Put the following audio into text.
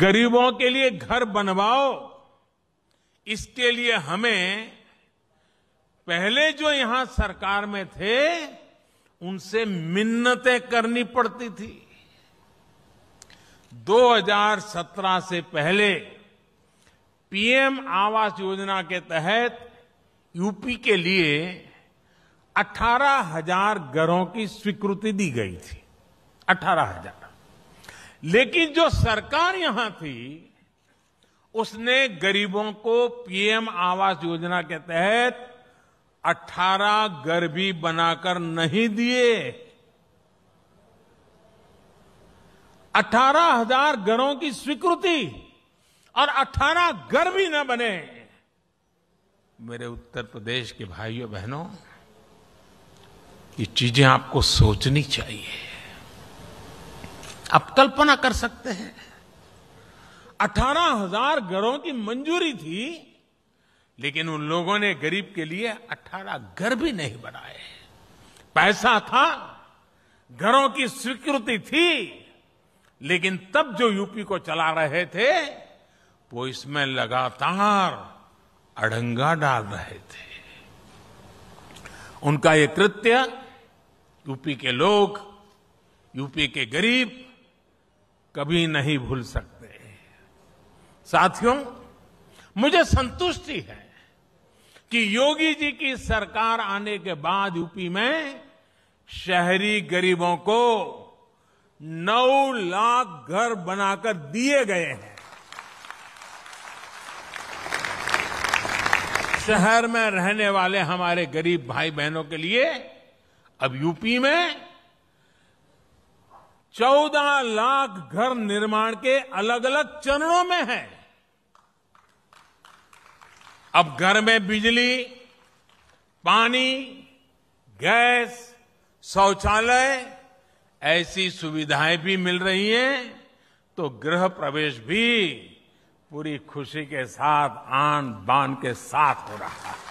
गरीबों के लिए घर बनवाओ इसके लिए हमें पहले जो यहां सरकार में थे उनसे मिन्नतें करनी पड़ती थी 2017 से पहले पीएम आवास योजना के तहत यूपी के लिए 18,000 घरों की स्वीकृति दी गई थी 18,000 लेकिन जो सरकार यहां थी उसने गरीबों को पीएम आवास योजना के तहत 18 घर भी बनाकर नहीं दिए 18,000 घरों की स्वीकृति और 18 घर भी न बने मेरे उत्तर प्रदेश के भाइयों बहनों ये चीजें आपको सोचनी चाहिए आप कल्पना कर सकते हैं अठारह हजार घरों की मंजूरी थी लेकिन उन लोगों ने गरीब के लिए अठारह घर भी नहीं बनाए पैसा था घरों की स्वीकृति थी लेकिन तब जो यूपी को चला रहे थे वो इसमें लगातार अड़ंगा डाल रहे थे उनका ये कृत्य यूपी के लोग यूपी के गरीब कभी नहीं भूल सकते साथियों मुझे संतुष्टि है कि योगी जी की सरकार आने के बाद यूपी में शहरी गरीबों को नौ लाख घर बनाकर दिए गए हैं शहर में रहने वाले हमारे गरीब भाई बहनों के लिए अब यूपी में चौदह लाख घर निर्माण के अलग अलग चरणों में है अब घर में बिजली पानी गैस शौचालय ऐसी सुविधाएं भी मिल रही हैं तो गृह प्रवेश भी पूरी खुशी के साथ आन बान के साथ हो रहा है